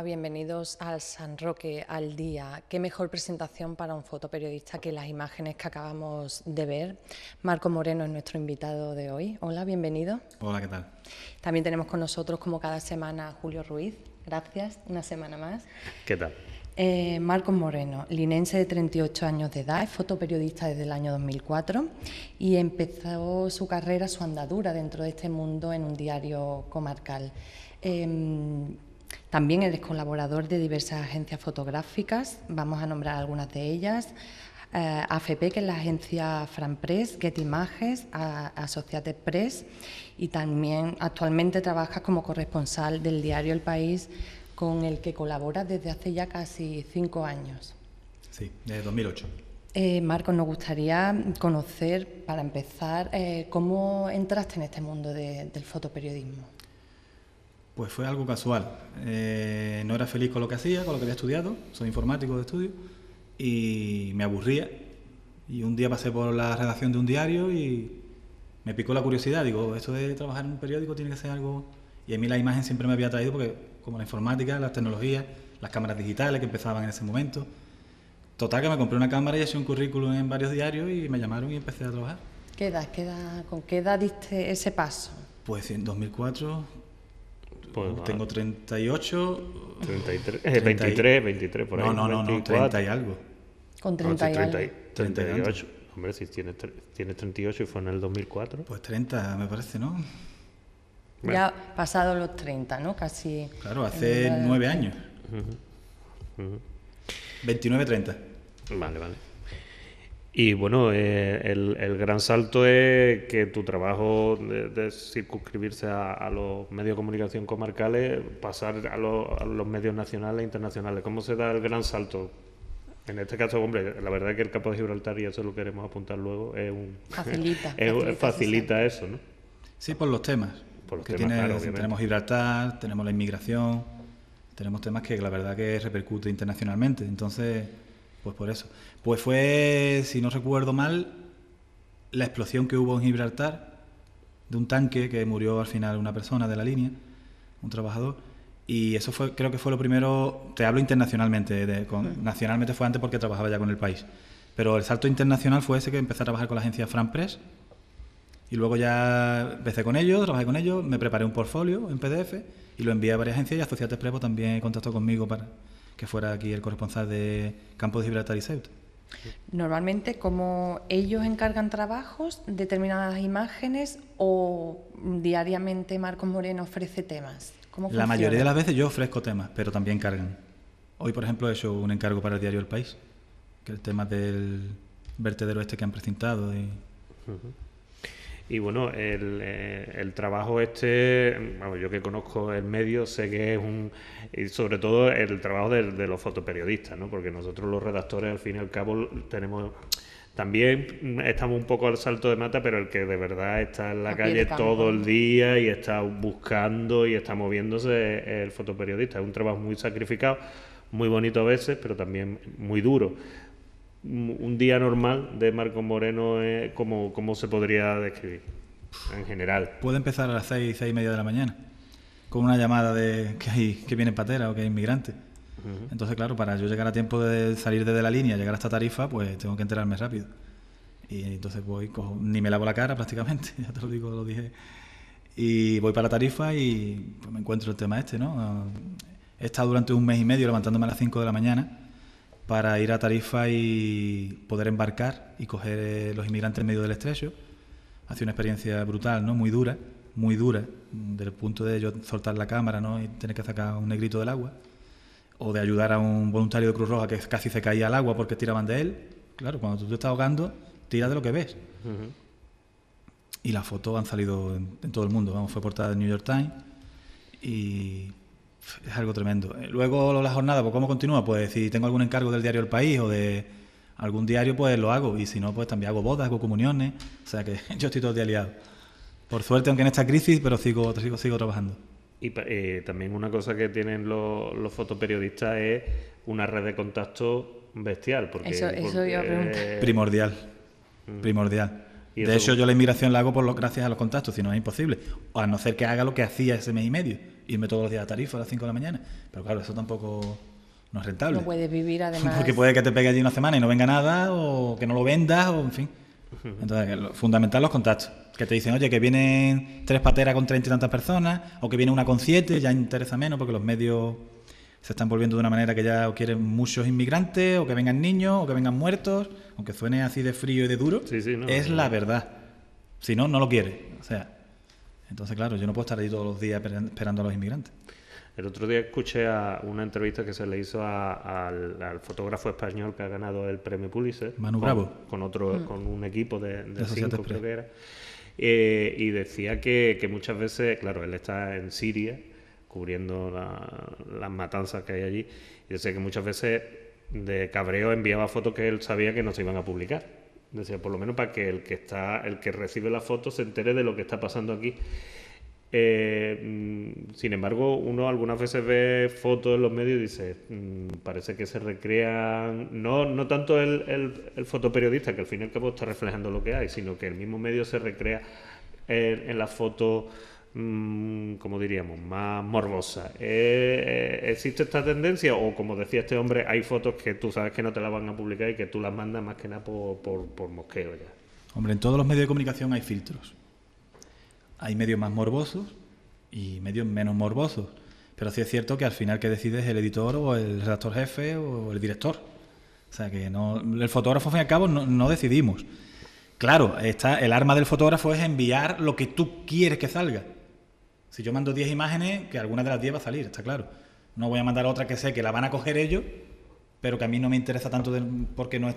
bienvenidos al San Roque al Día. Qué mejor presentación para un fotoperiodista que las imágenes que acabamos de ver. Marco Moreno es nuestro invitado de hoy. Hola, bienvenido. Hola, ¿qué tal? También tenemos con nosotros, como cada semana, Julio Ruiz. Gracias, una semana más. ¿Qué tal? Eh, Marco Moreno, linense de 38 años de edad, fotoperiodista desde el año 2004 y empezó su carrera, su andadura dentro de este mundo en un diario comarcal. Em, también eres colaborador de diversas agencias fotográficas, vamos a nombrar algunas de ellas. Eh, AFP, que es la agencia press Get Images, Associated Press, y también actualmente trabajas como corresponsal del diario El País, con el que colaboras desde hace ya casi cinco años. Sí, desde 2008. Eh, Marcos, nos gustaría conocer, para empezar, eh, cómo entraste en este mundo del fotoperiodismo. Pues fue algo casual. Eh, no era feliz con lo que hacía, con lo que había estudiado. Soy informático de estudio y me aburría. Y un día pasé por la redacción de un diario y me picó la curiosidad. Digo, oh, esto de trabajar en un periódico tiene que ser algo... Y a mí la imagen siempre me había traído porque como la informática, las tecnologías, las cámaras digitales que empezaban en ese momento. Total que me compré una cámara y hice un currículum en varios diarios y me llamaron y empecé a trabajar. ¿Qué edad, qué ¿Con qué edad diste ese paso? Pues en 2004 pues, pues tengo 38. 33, 23, 23, por ahí. No, no, no, 30 y algo. Con 30 ah, 38. Hombre, si tienes, 38 y fue en el 2004. Pues 30, me parece, ¿no? Ya pasado los 30, ¿no? Casi. Claro, hace 9 años. 29, 30. Vale, vale. Y bueno, eh, el, gran salto es que tu trabajo de, circunscribirse a, los medios de comunicación comarcales, pasar a, los medios nacionales e internacionales. ¿Cómo se da el gran salto? En este caso, hombre, la verdad que el Capo de Gibraltar, y eso lo queremos apuntar luego, es un, facilita, eso, ¿no? Sí, por los temas. Por los temas, tenemos Gibraltar, tenemos la inmigración, tenemos temas que la verdad que repercute internacionalmente. Entonces, pues por eso. Pues fue, si no recuerdo mal, la explosión que hubo en Gibraltar de un tanque que murió al final una persona de la línea, un trabajador. Y eso fue, creo que fue lo primero, te hablo internacionalmente, nacionalmente fue antes porque trabajaba ya con el país. Pero el salto internacional fue ese que empecé a trabajar con la agencia Fran Press. Y luego ya empecé con ellos, trabajé con ellos, me preparé un portfolio en PDF y lo envié a varias agencias y Asociates Prepo también contactó conmigo para que fuera aquí el corresponsal de Campos de Gibraltar y Ceuta. Normalmente, como ellos encargan trabajos, determinadas imágenes o diariamente Marcos Moreno ofrece temas. ¿Cómo la mayoría de las veces yo ofrezco temas, pero también cargan. Hoy, por ejemplo, he hecho un encargo para el diario El País, que el tema del vertedero este que han presentado y y bueno, el, eh, trabajo este, bueno, yo que conozco el medio, sé que es un. Y sobre todo el trabajo de, los fotoperiodistas, ¿no? Porque nosotros los redactores, al fin y al cabo, tenemos también estamos un poco al salto de mata, pero el que de verdad está en la, la calle todo el día y está buscando y está moviéndose el fotoperiodista. Es un trabajo muy sacrificado, muy bonito a veces, pero también muy duro un día normal de Marco Moreno, eh, como ¿cómo, se podría describir en general? Puede empezar a las seis, seis y media de la mañana, con una llamada de que, hay, que viene patera o que hay inmigrante. Entonces, claro, para yo llegar a tiempo de salir desde la línea, llegar a esta tarifa, pues tengo que enterarme rápido. Y entonces voy, ni me lavo la cara prácticamente, ya te lo digo, lo dije. Y voy para la tarifa y pues, me encuentro el tema este, ¿no? Ah, he estado durante un mes y medio levantándome a las 5 de la mañana para ir a Tarifa y poder embarcar y coger eh, los inmigrantes en medio del estrecho. Ha sido una experiencia brutal, ¿no? Muy dura, muy dura, mm, del punto de yo soltar la cámara, ¿no? Y tener que sacar un negrito del agua. O de ayudar a un voluntario de Cruz Roja que casi se caía al agua porque tiraban de él. Claro, cuando tú te estás ahogando, tira de lo que ves. Y las fotos han salido en, todo el mundo. Vamos, fue portada en New York Times. Y es algo tremendo. Eh, luego la jornada, pues ¿cómo continúa? Pues si tengo algún encargo del diario El País o de algún diario, pues lo hago. Y si no, pues también hago bodas, hago comuniones. O sea que yo estoy todo el día Por suerte, aunque en esta crisis, pero sigo, sigo, sigo trabajando. Y eh, también una cosa que tienen los, fotoperiodistas es una red de contacto bestial. Porque, eso, Iba a Primordial. Mm. Primordial de hecho, yo la inmigración la hago por los, gracias a los contactos, si no es imposible. O a no ser que haga lo que hacía ese mes y medio, irme todos los días a Tarifa a las 5 de la mañana. Pero claro, eso tampoco no es rentable. No puedes vivir además. Porque puede que te pegue allí una semana y no venga nada, o que no lo vendas, o en fin. Entonces, lo fundamental los contactos. Que te dicen, oye, que vienen tres pateras con treinta y tantas personas, o que viene una con siete, ya interesa menos porque los medios se están volviendo de una manera que ya quieren muchos inmigrantes, o que vengan niños, o que vengan muertos, aunque suene así de frío y de duro, es la verdad. Si no, no lo quiere. O sea, entonces, claro, yo no puedo estar ahí todos los días esperando a los inmigrantes. El otro día escuché a una entrevista que se le hizo al, fotógrafo español que ha ganado el premio Pulitzer. Manu Bravo. Con, otro, mm. con un equipo de, cinco, eh, y decía que muchas veces, claro, él está en Siria cubriendo las matanzas que hay allí. Y sé que muchas veces de cabreo enviaba fotos que él sabía que no se iban a publicar. Decía, por lo menos para que el que está, el que recibe la foto se entere de lo que está pasando aquí. Eh, mm, sin embargo, uno algunas veces ve fotos en los medios y dice, mm, parece que se recrean, no, tanto el, fotoperiodista, que al fin y al cabo está reflejando lo que hay, sino que el mismo medio se recrea en, en la foto Mm, como diríamos, más morbosa. Eh, ¿Existe esta tendencia? O como decía este hombre, hay fotos que tú sabes que no te las van a publicar y que tú las mandas más que nada por, mosqueo ya. Hombre, en todos los medios de comunicación hay filtros. Hay medios más morbosos y medios menos morbosos. Pero sí es cierto que al final que decides el editor o el redactor jefe o el director. O sea que no, el fotógrafo, al fin y al cabo, no, no decidimos. Claro, está, el arma del fotógrafo es enviar lo que tú quieres que salga. Si yo mando 10 imágenes, que alguna de las 10 va a salir, está claro. No voy a mandar otra que sé que la van a coger ellos, pero que a mí no me interesa tanto porque no,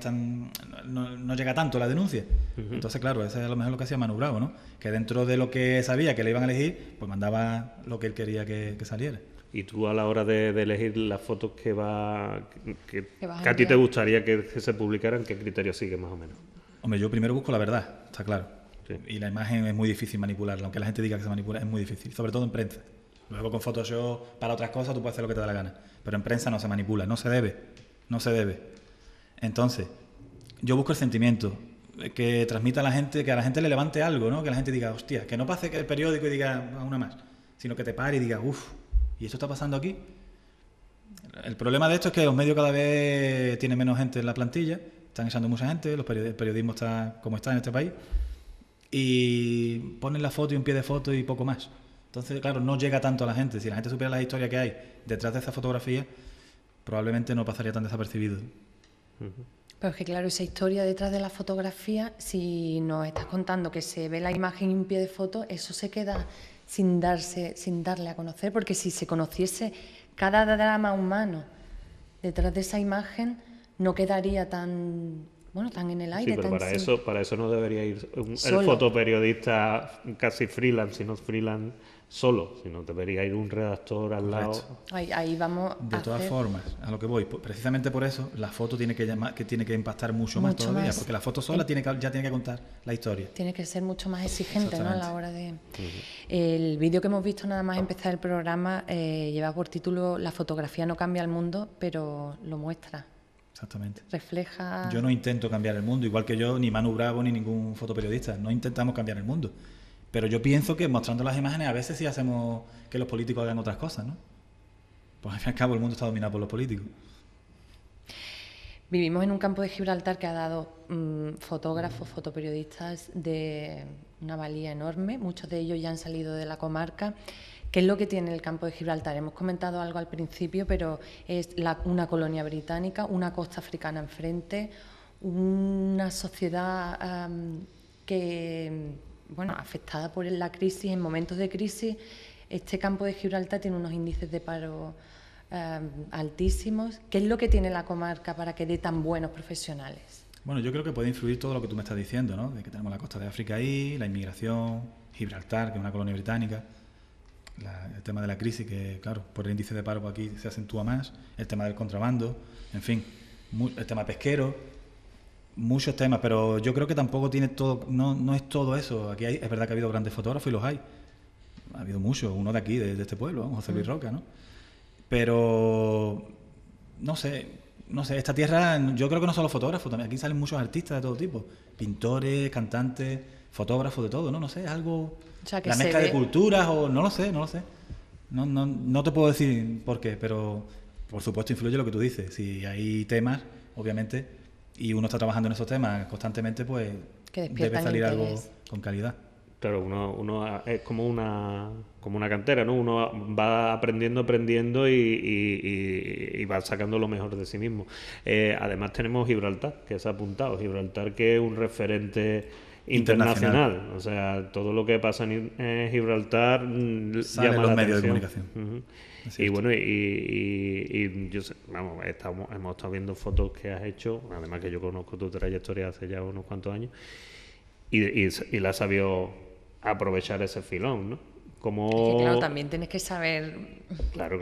no, llega tanto la denuncia. Entonces, claro, eso es a lo mejor lo que hacía Manu Bravo, ¿no? Que dentro de lo que sabía que le iban a elegir, pues mandaba lo que él quería que, saliera. Y tú a la hora de, elegir las fotos que va que, a, ti te gustaría que, que se publicaran, ¿qué criterio sigue más o menos? Hombre, yo primero busco la verdad, está claro. Y la imagen es muy difícil manipularla, aunque la gente diga que se manipula, es muy difícil, sobre todo en prensa. Luego con Photoshop, para otras cosas, tú puedes hacer lo que te da la gana, pero en prensa no se manipula, no se debe, no se debe. Entonces, yo busco el sentimiento eh, que transmita a la gente, que a la gente le levante algo, ¿no? que la gente diga, hostia, que no pase que el periódico y diga ah, una más, sino que te pare y diga, uff, ¿y esto está pasando aquí? El problema de esto es que los medios cada vez tienen menos gente en la plantilla, están echando mucha gente, los el periodismo está como está en este país y ponen la foto y un pie de foto y poco más. Entonces, claro, no llega tanto a la gente. Si la gente supiera la historia que hay detrás de esa fotografía, probablemente no pasaría tan desapercibido. Pero es que, claro, esa historia detrás de la fotografía, si nos estás contando que se ve la imagen y un pie de foto, eso se queda sin, darse, sin darle a conocer, porque si se conociese cada drama humano detrás de esa imagen, no quedaría tan bueno, están en el aire. Sí, pero para, eso, para eso no debería ir el fotoperiodista casi freelance, sino freelance solo, sino debería ir un redactor al lado. Ahí, ahí, vamos. De todas formas, a lo que voy, pues, precisamente por eso la foto tiene que, que, tiene que impactar mucho, más todavía, porque la foto sola tiene ya tiene que contar la historia. Tiene que ser mucho más exigente ¿no? a la hora de... El vídeo que hemos visto nada más empezar el programa eh, lleva por título La fotografía no cambia el mundo, pero lo muestra. Exactamente. Refleja. Yo no intento cambiar el mundo, igual que yo, ni Manu Bravo, ni ningún fotoperiodista. No intentamos cambiar el mundo. Pero yo pienso que mostrando las imágenes a veces sí hacemos que los políticos hagan otras cosas, ¿no? Pues al fin y al cabo el mundo está dominado por los políticos. Vivimos en un campo de Gibraltar que ha dado mm, fotógrafos, fotoperiodistas de una valía enorme. Muchos de ellos ya han salido de la comarca. ¿Qué es lo que tiene el campo de Gibraltar? Hemos comentado algo al principio, pero es una colonia británica, una costa africana enfrente, una sociedad que, bueno, afectada por la crisis, en momentos de crisis, este campo de Gibraltar tiene unos índices de paro altísimos. ¿Qué es lo que tiene la comarca para que dé tan buenos profesionales? Bueno, yo creo que puede influir todo lo que tú me estás diciendo, ¿no? De que tenemos la costa de África ahí, la inmigración, Gibraltar, que es una colonia británica el tema de la crisis, que claro, por el índice de paro aquí se acentúa más, el tema del contrabando, en fin, el tema pesquero, muchos temas, pero yo creo que tampoco tiene todo, no, no es todo eso. Aquí hay, es verdad que ha habido grandes fotógrafos y los hay. Ha habido muchos, uno de aquí, de, este pueblo, José Luis mm. Roca, ¿no? Pero, no sé, no sé, esta tierra, yo creo que no solo fotógrafos, también aquí salen muchos artistas de todo tipo, pintores, cantantes fotógrafo de todo, ¿no? No sé, algo... la mezcla de culturas o no lo sé, no lo sé. No, no, no te puedo decir por qué, pero por supuesto influye lo que tú dices. Si hay temas, obviamente, y uno está trabajando en esos temas constantemente, pues debe salir algo con calidad. Claro, uno, ah, es como una, como una cantera, ¿no? Uno va aprendiendo, aprendiendo y, y, va sacando lo mejor de sí mismo. Eh, además tenemos Gibraltar, que se ha apuntado. Gibraltar que es un referente internacional. O sea, todo lo que pasa en, Gibraltar mm, llama los la medios atención. de comunicación. Y bueno, y, yo estamos, hemos estado viendo fotos que has hecho, además que yo conozco tu trayectoria hace ya unos cuantos años, y, la has sabido aprovechar ese filón, ¿no? Como... claro, también tienes que saber... Claro,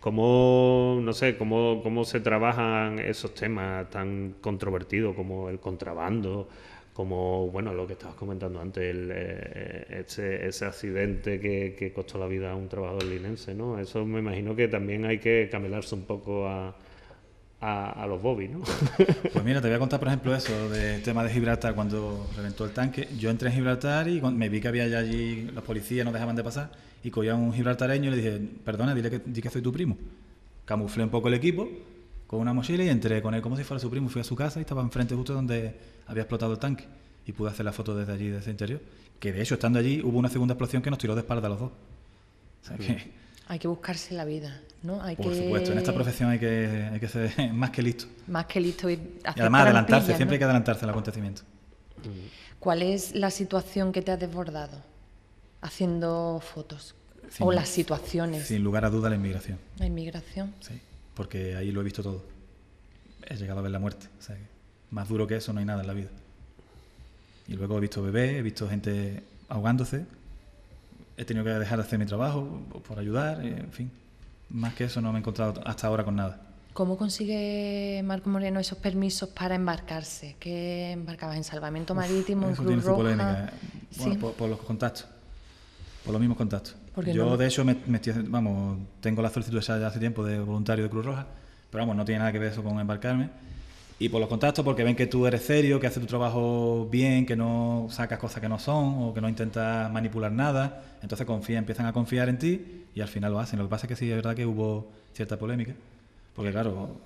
claro. no sé, cómo, cómo se trabajan esos temas tan controvertidos como el contrabando? como bueno lo que estabas comentando antes, eh, ese, ese, accidente que, que, costó la vida a un trabajador linense, ¿no? Eso me imagino que también hay que camelarse un poco a, a, los bobbies, ¿no? Pues mira, te voy a contar por ejemplo eso del tema de Gibraltar cuando reventó el tanque. Yo entré en Gibraltar y me vi que había allí los policías no dejaban de pasar y cogí a un gibraltareño y le dije, perdona, dile que, di que soy tu primo. Camuflé un poco el equipo con una mochila y entré con él como si fuera su primo. Fui a su casa y estaba enfrente justo donde había explotado el tanque. Y pude hacer la foto desde allí, desde el interior. Que de hecho, estando allí, hubo una segunda explosión que nos tiró de espalda a los dos. Hay que buscarse la vida, ¿no? Hay Por supuesto, en esta profesión hay que, ser más que listo. Más que listo y, además adelantarse, siempre hay que adelantarse al acontecimiento. ¿Cuál es la situación que te ha desbordado haciendo fotos? o las situaciones. Sin lugar a duda, la inmigración. La inmigración. Sí porque ahí lo he visto todo. He llegado a ver la muerte. más duro que eso no hay nada en la vida. Y luego he visto bebés, he visto gente ahogándose, he tenido que dejar de hacer mi trabajo por ayudar, eh, en fin. Más que eso no me he encontrado hasta ahora con nada. ¿Cómo consigue Marco Moreno esos permisos para embarcarse? ¿Qué embarcabas en salvamento marítimo, en Cruz eh. Bueno, por, los contactos, por los mismos contactos yo, de hecho, vamos, tengo la solicitud esa hace tiempo de voluntario de Cruz Roja, pero vamos, no tiene nada que ver eso con embarcarme. Y por los contactos, porque ven que tú eres serio, que haces tu trabajo bien, que no sacas cosas que no son o que no intentas manipular nada. Entonces confía, empiezan a confiar en ti y al final lo hacen. Lo que pasa es que sí, es verdad que hubo cierta polémica, porque claro,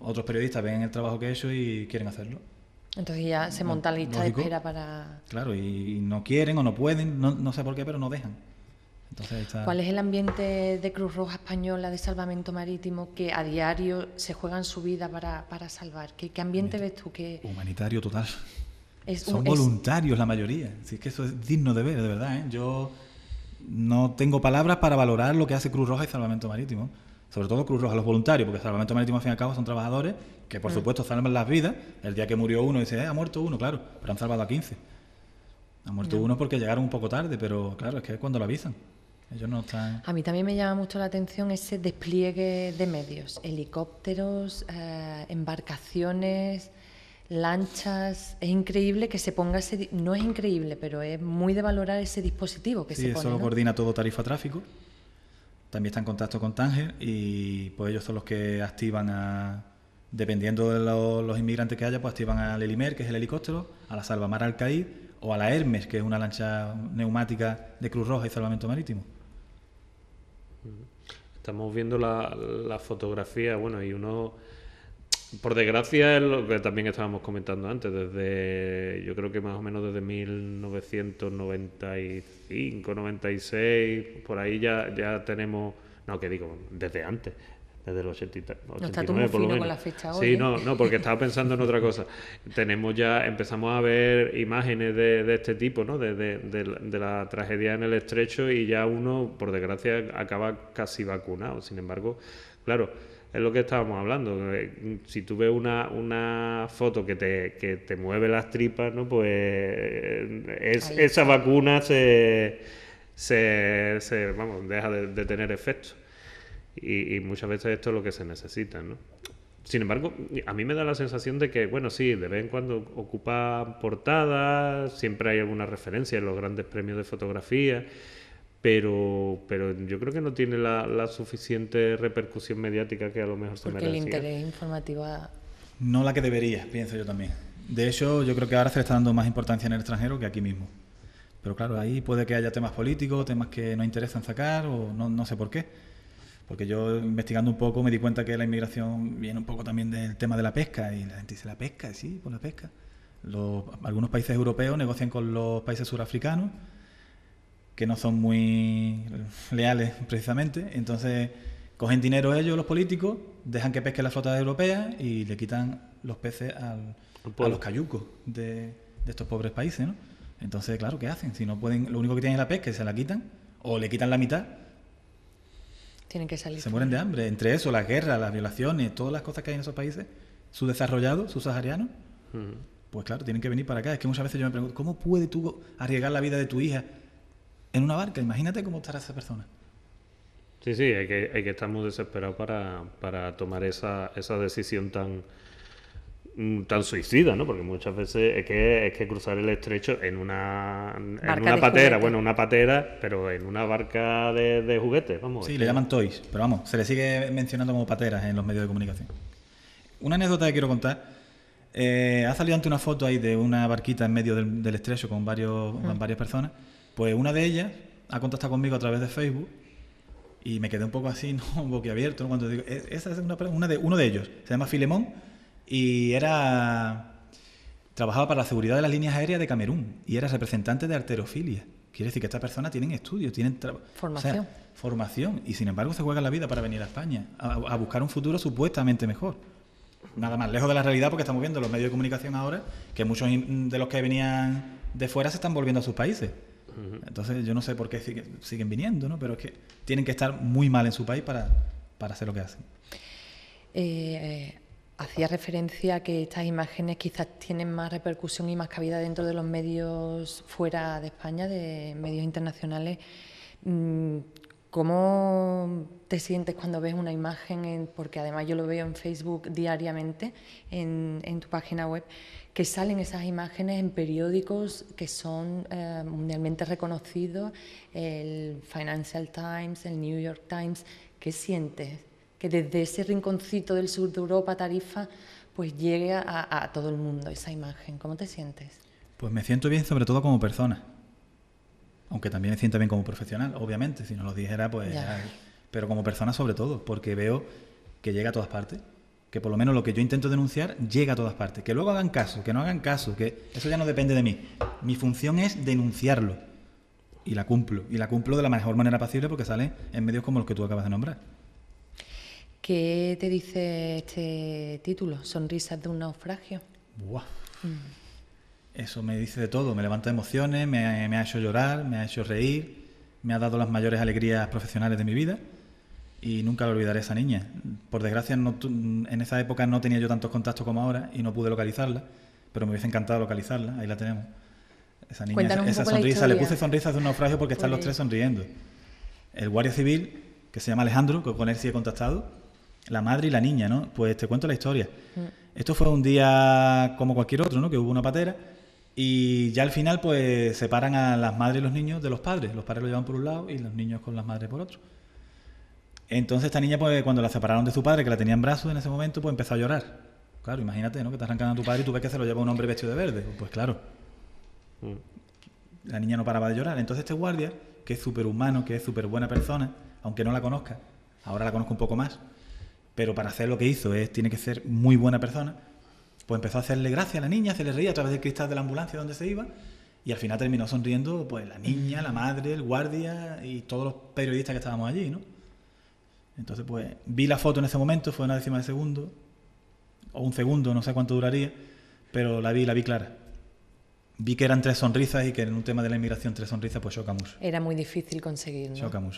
otros periodistas ven el trabajo que he hecho y quieren hacerlo. Entonces ya se monta la lista de espera para... Claro, y, no quieren o no pueden, no sé por qué, pero no dejan. ¿Cuál es el ambiente de Cruz Roja Española, de salvamento marítimo, que a diario se juegan su vida para, salvar? ¿Qué, ambiente ves tú? que Humanitario total. Son voluntarios la mayoría. Es que eso es digno de ver, de verdad. ¿eh? Yo no tengo palabras para valorar lo que hace Cruz Roja y Salvamento Marítimo. Sobre todo Cruz Roja, los voluntarios, porque Salvamento Marítimo, al fin y al cabo, son trabajadores que, por mm. supuesto, salvan las vidas. El día que murió uno, dice, eh, ha muerto uno, claro, pero han salvado a 15. Ha muerto uno porque llegaron un poco tarde, pero claro, es que es cuando lo avisan. A mí también me llama mucho la atención ese despliegue de medios, helicópteros, eh, embarcaciones, lanchas. Es increíble que se ponga ese... No es increíble, pero es muy de valorar ese dispositivo que sí, se pone. Sí, eso lo coordina todo Tarifa Tráfico. También está en contacto con Tánger y pues ellos son los que activan a... Dependiendo de los, inmigrantes que haya, pues activan al Elimer, que es el helicóptero, a la Salvamar Alcaid o a la Hermes, que es una lancha neumática de Cruz Roja y Salvamento Marítimo. Estamos viendo la, fotografía, bueno, y uno, por desgracia, es lo que también estábamos comentando antes, desde, yo creo que más o menos desde 1995, 96, por ahí ya, ya tenemos, no, que digo, desde antes, desde el 80, no está muy fino Con la fecha hoy, sí, ¿eh? no, no, porque estaba pensando en otra cosa. Tenemos ya, empezamos a ver imágenes de, este tipo, ¿no? De, la tragedia en el estrecho y ya uno, por desgracia, acaba casi vacunado. Sin embargo, claro, es lo que estábamos hablando. Eh, si tú ves una, una foto que te, mueve las tripas, ¿no? Pues eh, esa vacuna se, se, se, vamos, deja de tener efecto y, muchas veces esto es lo que se necesita, ¿no? Sin embargo, a mí me da la sensación de que, bueno, sí, de vez en cuando ocupa portadas, siempre hay alguna referencia en los grandes premios de fotografía, pero, yo creo que no tiene la, suficiente repercusión mediática que a lo mejor se Porque merece. el interés informativo... No la que debería, pienso yo también. De hecho, yo creo que ahora se le está dando más importancia en el extranjero que aquí mismo. Pero claro, ahí puede que haya temas políticos, temas que no interesan sacar o no sé por qué porque yo investigando un poco me di cuenta que la inmigración viene un poco también del tema de la pesca y la gente dice, ¿la pesca? Sí, por pues la pesca. algunos países europeos negocian con los países surafricanos que no son muy leales precisamente. Entonces cogen dinero ellos, los políticos, dejan que pesque la flota europea y le quitan los peces a los cayucos de, estos pobres países. ¿no? Entonces, claro, ¿qué hacen? Si no pueden, lo único que tienen es la pesca y se la quitan o le quitan la mitad se mueren de hambre. Entre eso, las guerras, las violaciones, todas las cosas que hay en esos países, su desarrollado, su -huh. pues claro, tienen que venir para acá. Es que muchas veces yo me pregunto, ¿cómo puede tú arriesgar la vida de tu hija en una barca? Imagínate cómo estará esa persona. Sí, sí, hay que, estar muy desesperado para, tomar esa, esa decisión tan, Mm, tan suicida, ¿no? Porque muchas veces es que, es que cruzar el estrecho en una, patera, bueno, una patera, pero en una barca de, juguetes, vamos. Sí, le llaman toys, pero vamos, se le sigue mencionando como pateras en los medios de comunicación. Una anécdota que quiero contar. Eh, ha salido ante una foto ahí de una barquita en medio del, estrecho con, varios, varias personas. Pues una de ellas ha contactado conmigo a través de Facebook y me quedé un poco así, ¿no? boquiabierto, cuando digo, e, esa es una, una de, uno de ellos, se llama Filemón y era trabajaba para la seguridad de las líneas aéreas de Camerún y era representante de arterofilia. Quiere decir que estas personas tienen estudios, tienen formación. formación y sin embargo se juegan la vida para venir a España a, buscar un futuro supuestamente mejor. Nada más lejos de la realidad porque estamos viendo los medios de comunicación ahora que muchos de los que venían de fuera se están volviendo a sus países. Entonces yo no sé por qué siguen, viniendo, ¿no? Pero es que tienen que estar muy mal en su país para, para hacer lo que hacen. Eh, eh Hacía referencia a que estas imágenes quizás tienen más repercusión y más cabida dentro de los medios fuera de España, de medios internacionales. Mm, ¿Cómo te sientes cuando ves una imagen? porque además yo lo veo en Facebook diariamente, en, tu página web, que salen esas imágenes en periódicos que son eh, mundialmente reconocidos, el Financial Times, el New York Times. ¿Qué sientes? que desde ese rinconcito del sur de Europa, Tarifa, pues llegue a, todo el mundo esa imagen. ¿Cómo te sientes? Pues me siento bien, sobre todo como persona. Aunque también me siento bien como profesional, obviamente. Si no lo dijera, pues. Pero como persona, sobre todo, porque veo que llega a todas partes. Que por lo menos lo que yo intento denunciar llega a todas partes. Que luego hagan caso, que no hagan caso, que eso ya no depende de mí. Mi función es denunciarlo. Y la cumplo. Y la cumplo de la mejor manera posible porque sale en medios como los que tú acabas de nombrar. ¿Qué te dice este título? Sonrisas de un naufragio. Mm. Eso me dice de todo, me levanta emociones, me, ha hecho llorar, me ha hecho reír, me ha dado las mayores alegrías profesionales de mi vida y nunca lo olvidaré esa niña. Por desgracia, en esa época no tenía yo tantos contactos como ahora y no pude localizarla, pero me hubiese encantado localizarla, ahí la tenemos. Esa niña, esa, sonrisa, le puse sonrisas de un naufragio porque están los pues tres sonriendo. El guardia civil, que se llama Alejandro, que con él sí he contactado, la madre y la niña, ¿no? Pues te cuento la historia. Mm. Esto fue un día como cualquier otro, ¿no? Que hubo una patera y ya al final pues separan a las madres y los niños de los padres. Los padres lo llevan por un lado y los niños con las madres por otro. Entonces esta niña pues cuando la separaron de su padre, que la tenía en brazos en ese momento, pues empezó a llorar. Claro, imagínate, ¿no? Que te arrancan a tu padre y tú ves que se lo lleva un hombre vestido de verde. Pues claro. Mm. La niña no paraba de llorar. Entonces este guardia, que es súper humano, que es súper buena persona, aunque no la conozca, ahora la conozco un poco más, pero para hacer lo que hizo es, tiene que ser muy buena persona, pues empezó a hacerle gracia a la niña, se le reía a través del cristal de la ambulancia donde se iba, y al final terminó sonriendo pues la niña, la madre, el guardia y todos los periodistas que estábamos allí, ¿no? Entonces, pues vi la foto en ese momento, fue una décima de segundo, o un segundo, no sé cuánto duraría, pero la vi, la vi clara. Vi que eran tres sonrisas y que en un tema de la inmigración tres sonrisas pues choca Era muy difícil conseguirlo. ¿no?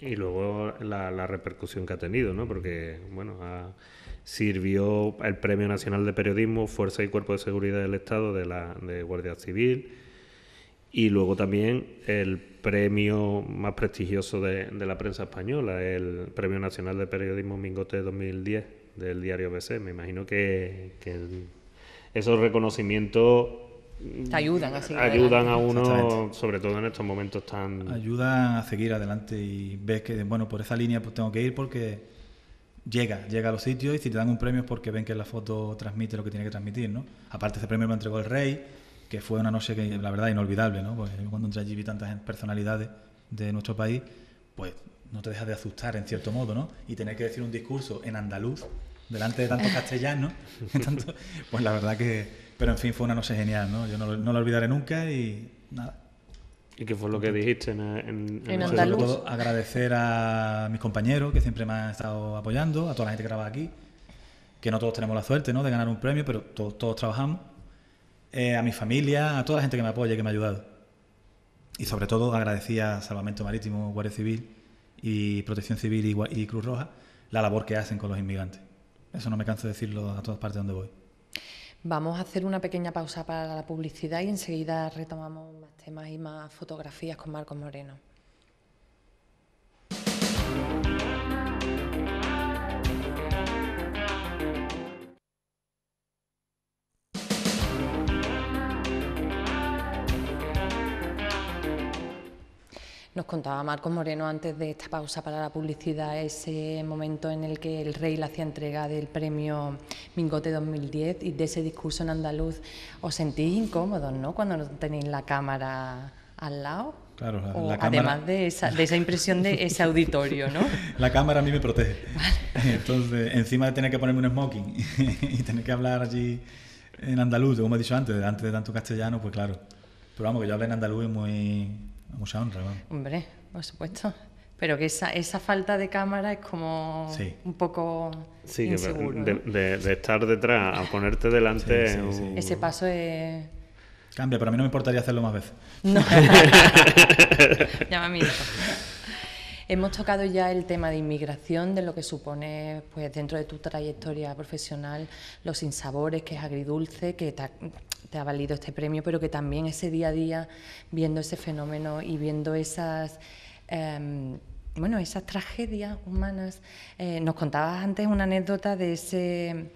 Y luego la, repercusión que ha tenido, ¿no? Porque, bueno, sirvió el Premio Nacional de Periodismo, Fuerza y Cuerpo de Seguridad del Estado de, la, Guardia Civil. Y luego también el premio más prestigioso de, de la prensa española, el Premio Nacional de Periodismo Mingote 2010 del diario BC. Me imagino que esos reconocimientos te ayudan a Ayudan a uno, sobre todo en estos momentos tan... Ayudan a seguir adelante y ves que, bueno, por esa línea pues tengo que ir porque llega, llega a los sitios y si te dan un premio es porque ven que la foto transmite lo que tiene que transmitir, ¿no? Aparte ese premio me entregó el Rey, que fue una noche que, la verdad, inolvidable, ¿no? Porque cuando entré allí vi tantas personalidades de nuestro país, pues no te dejas de asustar en cierto modo, ¿no? Y tener que decir un discurso en andaluz delante de tantos castellanos, pues la verdad que pero en fin, fue una noche genial, ¿no? Yo no, no la olvidaré nunca y nada. ¿Y qué fue lo que dijiste en, en, en, Andaluz? Sobre todo agradecer a mis compañeros que siempre me han estado apoyando, a toda la gente que trabaja aquí, que no todos tenemos la suerte ¿no? de ganar un premio, pero todos, trabajamos. Eh, a mi familia, a toda la gente que me apoya y que me ha ayudado. Y sobre todo agradecía a Salvamento Marítimo, Guardia Civil y Protección Civil y Cruz Roja la labor que hacen con los inmigrantes. Eso no me canso de decirlo a todas partes donde voy. Vamos a hacer una pequeña pausa para la publicidad y enseguida retomamos más temas y más fotografías con Marcos Moreno. Nos contaba Marcos Moreno antes de esta pausa para la publicidad ese momento en el que el rey le hacía entrega del premio Mingote 2010 y de ese discurso en andaluz. ¿Os sentís incómodos, no? Cuando no tenéis la cámara al lado. Claro, la, cámara... además de, esa, impresión de ese auditorio, ¿no? La cámara a mí me protege. Entonces, encima de tener que ponerme un smoking y tener que hablar allí en andaluz, como he dicho antes, antes de tanto castellano, pues claro. Pero vamos, que yo hablo en andaluz es muy Mucha honra, Hombre, por supuesto. Pero que esa, esa falta de cámara es como un poco sí, de, estar detrás a ponerte delante. Ese paso es... Cambia, pero a mí no me importaría hacerlo más veces. No. Llama Hemos tocado ya el tema de inmigración, de lo que supone, pues dentro de tu trayectoria profesional, los insabores, que es agridulce, que te te ha valido este premio, pero que también ese día a día, viendo ese fenómeno y viendo esas... Em, bueno, esas tragedias humanas. Eh, nos contabas antes una anécdota de ese,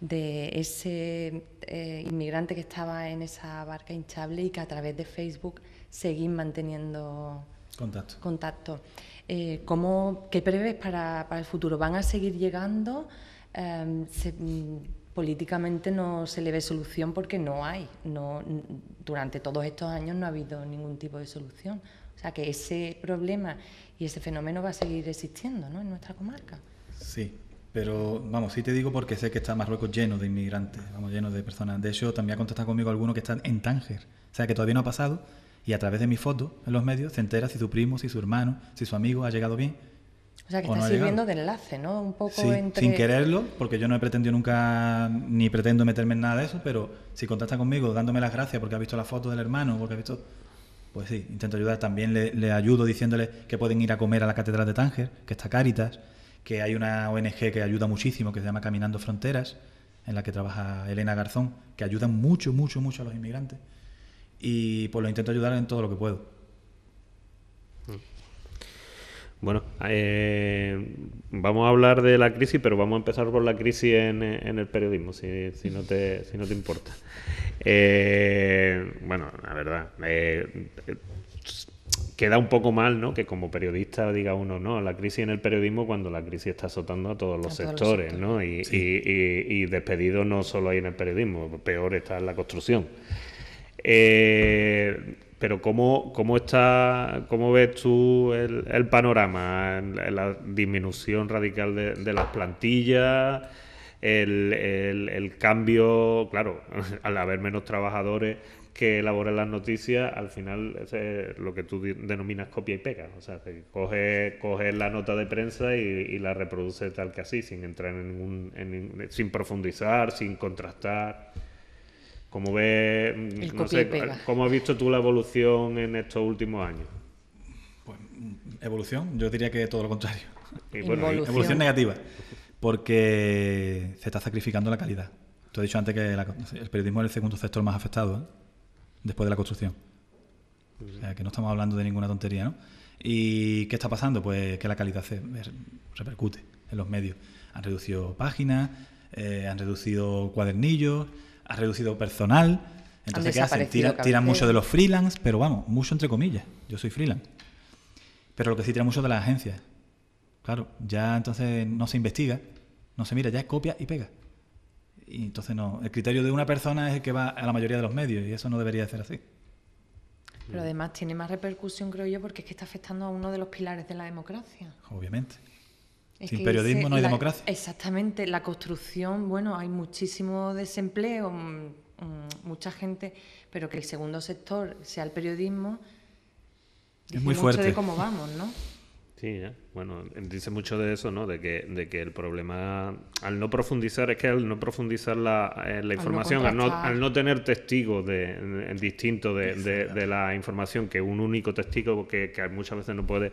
de ese eh, inmigrante que estaba en esa barca hinchable y que a través de Facebook seguís manteniendo contacto. contacto. Eh, ¿cómo, ¿Qué preves para, el futuro? ¿Van a seguir llegando? Em, mm, políticamente no se le ve solución porque no hay. No, durante todos estos años no ha habido ningún tipo de solución. O sea que ese problema y ese fenómeno va a seguir existiendo ¿no? en nuestra comarca. Sí, pero vamos, sí te digo porque sé que está Marruecos lleno de inmigrantes, vamos, lleno de personas. De hecho, también ha contestado conmigo alguno que está en Tánger, o sea que todavía no ha pasado y a través de mi foto en los medios se entera si su primo, si su hermano, si su amigo ha llegado bien o sea, que está sirviendo de enlace, ¿no? Un poco sí, sin quererlo, porque yo no he pretendido nunca, ni pretendo meterme en nada de eso, pero si contacta conmigo dándome las gracias porque ha visto la foto del hermano, porque ha visto... Pues sí, intento ayudar. También le, ayudo diciéndole que pueden ir a comer a la Catedral de Tánger, que está Cáritas, que hay una ONG que ayuda muchísimo, que se llama Caminando Fronteras, en la que trabaja Elena Garzón, que ayuda mucho, mucho, mucho a los inmigrantes. Y pues lo intento ayudar en todo lo que puedo. Bueno, eh, vamos a hablar de la crisis, pero vamos a empezar por la crisis en, el periodismo, si, no te, si no te importa. Eh, bueno, la verdad, eh, queda un poco mal, ¿no? Que como periodista diga uno, no, la crisis en el periodismo cuando la crisis está azotando a todos los, sectores, ¿no? Y, despedido y no solo hay en el periodismo, peor está en la construcción. Eh, pero ¿cómo, cómo, está, ¿cómo ves tú el, panorama? La disminución radical de, las plantillas, el, cambio, claro, al haber menos trabajadores que elaboren las noticias, al final es lo que tú denominas copia y pega. O sea, coges, la nota de prensa y, la reproduce tal que así, sin entrar en sin profundizar, sin contrastar. Mm, ¿Cómo ves, no sé, cómo has visto tú la evolución en estos últimos años? Pues, mm, evolución, yo diría que todo lo contrario. evolución. negativa, porque se está sacrificando la calidad. Tú has dicho antes que el periodismo es el segundo sector más afectado, ¿eh? después de la construcción. O sea, que no estamos hablando de ninguna tontería, ¿no? ¿Y qué está pasando? Pues que la calidad se repercute en los medios. Han reducido páginas, eh, han reducido cuadernillos, ha reducido personal. Entonces, ¿qué hacen? Tiran mucho de los freelance, pero vamos, mucho entre comillas. Yo soy freelance. Pero lo que sí tiran mucho de las agencias. Claro, ya entonces no se investiga, no se mira, ya es copia y pega. Y entonces no, el criterio de una persona es el que va a la mayoría de los medios y eso no debería ser así. Pero además tiene más repercusión, creo yo, porque es que está afectando a uno de los pilares de la democracia. Obviamente. Sin periodismo no hay democracia. Exactamente, la construcción, bueno, hay muchísimo desempleo, mm, mm, mucha gente, pero que el segundo sector sea el periodismo, es muy fuerte. Mucho de cómo vamos, ¿no? Sí, ¿eh? bueno, dice mucho de eso, ¿no? De que, el problema, al no profundizar, es que al no profundizar la, eh, información, al no, tener testigos de, distintos de, la información que un único testigo, que muchas veces no puede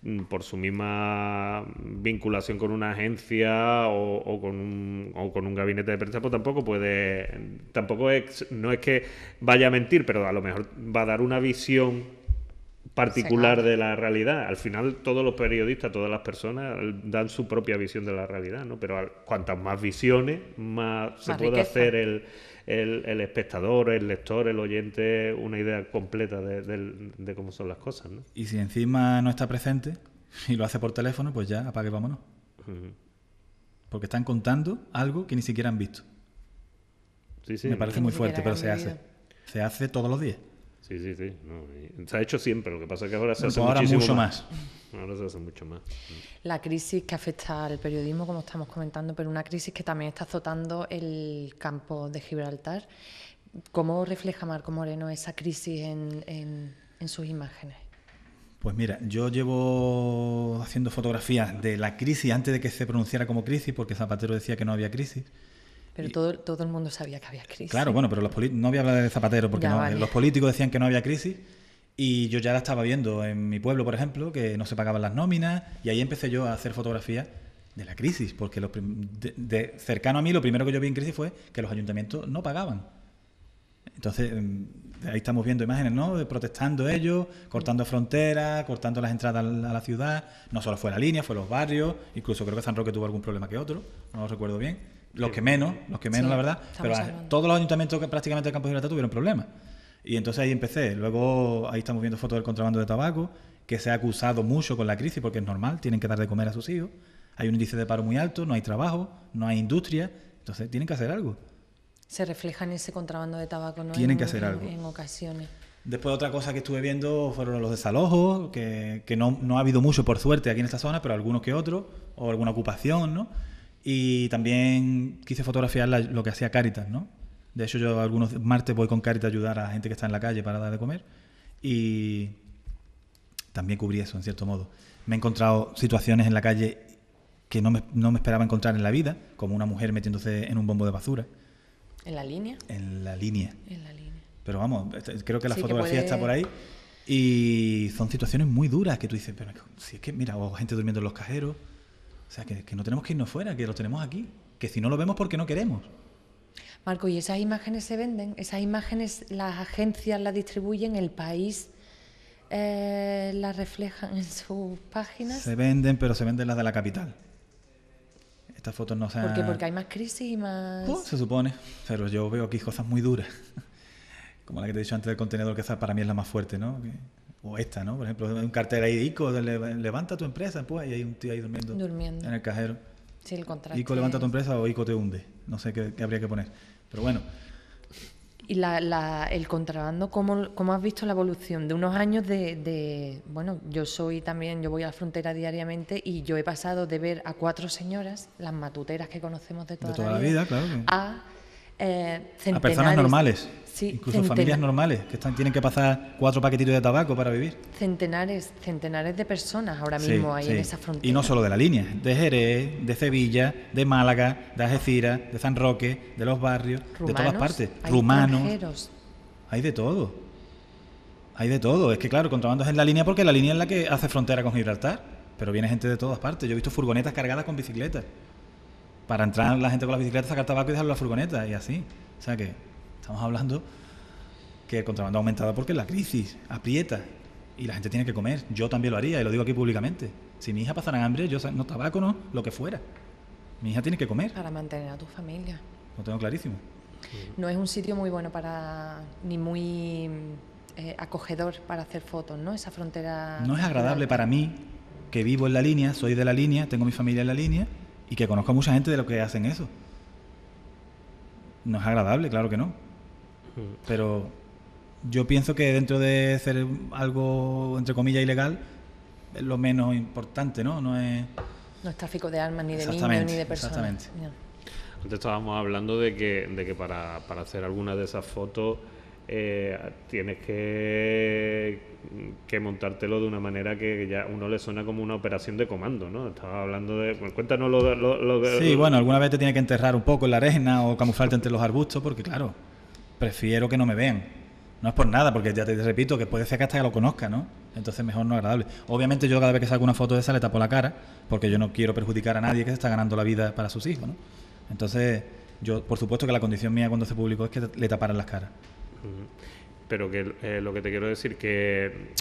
Mm, por su misma vinculación con una agencia o, con, un, con un gabinete de prensa, pues tampoco puede, tampoco es, no es que vaya a mentir, pero a lo mejor va a dar una visión particular de la realidad. Al final todos los periodistas, todas las personas dan su propia visión de la realidad, ¿no? Pero cuantas más visiones, más, se puede hacer el, el, espectador, el lector, el oyente una idea completa de, cómo son las cosas. ¿no? Y si encima no está presente y lo hace por teléfono, pues ya, apague, vámonos. Porque están contando algo que ni siquiera han visto. sí, Me parece muy fuerte, pero se hace. Se hace todos los días. Sí, sí, sí. se ha hecho siempre, lo que pasa es que ahora se hace muchísimo mucho más. Ahora se hace mucho más. La crisis que afecta al periodismo, como estamos comentando, pero una crisis que también está azotando el campo de Gibraltar. ¿Cómo refleja Marco Moreno esa crisis en, en sus imágenes? Pues mira, yo llevo haciendo fotografías de la crisis antes de que se pronunciara como crisis, porque Zapatero decía que no había crisis. Pero todo, todo el mundo sabía que había crisis. Claro, bueno, pero los no voy a hablar de Zapatero porque los políticos decían que no había crisis y yo ya la estaba viendo en mi pueblo, por ejemplo, que no se pagaban las nóminas y ahí empecé yo a hacer fotografías de la crisis, porque de, cercano a mí lo primero que yo vi en crisis fue que los ayuntamientos no pagaban. Entonces, mm, ahí estamos viendo imágenes, ¿no? Protestando ellos, cortando fronteras, cortando las entradas a la ciudad. No solo fue la línea, fue los barrios. Incluso creo que San Roque tuvo algún problema que otro, no lo recuerdo bien los que menos, los que menos, la verdad, pero todos los ayuntamientos que prácticamente de campo de Gibraltar tuvieron problemas. Y entonces ahí empecé. Luego ahí estamos viendo fotos del contrabando de tabaco, que se ha acusado mucho con la crisis porque es normal, tienen que dar de comer a sus hijos. Hay un índice de paro muy alto, no hay trabajo, no hay industria, entonces tienen que hacer algo. Se refleja en ese contrabando de tabaco, ¿no? Tienen que hacer algo. En, ocasiones. Después otra cosa que estuve viendo fueron los desalojos, que, no, no, ha habido mucho por suerte aquí en esta zona, pero algunos que otros, o alguna ocupación, ¿no? Y también quise fotografiar lo que hacía Caritas, ¿no? De hecho, yo algunos martes voy con Caritas a ayudar a gente que está en la calle para dar de comer. Y también cubrí eso, en cierto modo. Me he encontrado situaciones en la calle que no me, no me esperaba encontrar en la vida, como una mujer metiéndose en un bombo de basura. ¿En la línea? En la línea. En la línea. Pero vamos, este, creo que la fotografía está por ahí. Y son situaciones muy duras que tú dices, pero si es que, mira, o gente durmiendo en los cajeros, o sea, que, no tenemos que irnos fuera, que los tenemos aquí. Que si no lo vemos porque no queremos. Marco, ¿y esas imágenes se venden? ¿Esas imágenes las agencias las distribuyen? ¿El país eh, las reflejan en sus páginas? Se venden, pero se venden las de la capital. Estas fotos no se han... ¿Por qué? Porque hay más crisis y más... Pues, se supone, pero yo veo aquí cosas muy duras. Como la que te he dicho antes del contenedor, que esa para mí es la más fuerte, ¿no? o esta, ¿no? Por ejemplo, un cartel ahí de ICO, levanta tu empresa, pues, y hay un tío ahí durmiendo, en el cajero. Sí, el contrato. ICO levanta tu empresa o ICO te hunde. No sé qué, habría que poner. Pero bueno. ¿Y la, el contrabando, ¿cómo, ¿cómo, has visto la evolución? De unos años de, Bueno, yo soy también, yo voy a la frontera diariamente y yo he pasado de ver a cuatro señoras, las matuteras que conocemos de toda, la, vida, a eh, centenares. A personas normales. incluso familias normales que están, tienen que pasar cuatro paquetitos de tabaco para vivir. Centenares, centenares de personas ahora mismo ahí en esa frontera. Y no solo de la línea, de Jerez, de Sevilla, de Málaga, de Algeciras, de San Roque, de los barrios, de todas partes. Rumanos. Hay de todo. Hay de todo. Es que claro, contrabando es en la línea porque la línea es la que hace frontera con Gibraltar. Pero viene gente de todas partes. Yo he visto furgonetas cargadas con bicicletas para entrar la gente con la bicicleta, sacar tabaco y dejarlo en la furgoneta y así. O sea que estamos hablando que el contrabando ha aumentado porque la crisis aprieta y la gente tiene que comer. Yo también lo haría y lo digo aquí públicamente. Si mi hija pasara hambre, yo no tabaco, no, lo que fuera. Mi hija tiene que comer. Para mantener a tu familia. Lo tengo clarísimo. No es un sitio muy bueno para ni muy eh, acogedor para hacer fotos, ¿no? Esa frontera. No es agradable para mí que vivo en la línea, soy de la línea, tengo mi familia en la línea y que conozco a mucha gente de lo que hacen eso. No es agradable, claro que no. Mm. Pero yo pienso que dentro de hacer algo, entre comillas, ilegal, es lo menos importante, ¿no? No es, no es tráfico de armas, ni de niños, ni de personas. Exactamente. Antes estábamos hablando de que, para, para hacer alguna de esas fotos eh, tienes que, montártelo de una manera que ya uno le suena como una operación de comando, ¿no? Estaba hablando de... bueno, cuéntanos lo, lo, Sí, bueno, alguna vez te tiene que enterrar un poco en la arena o camuflarte entre los arbustos porque, claro, prefiero que no me vean. No es por nada, porque ya te repito que puede ser que hasta que lo conozca, ¿no? Entonces mejor no agradable. Obviamente yo cada vez que saco una foto de esa le tapo la cara, porque yo no quiero perjudicar a nadie que se está ganando la vida para sus hijos, ¿no? Entonces, yo, por supuesto que la condición mía cuando se publicó es que le taparan las caras. Pero que eh, lo que te quiero decir que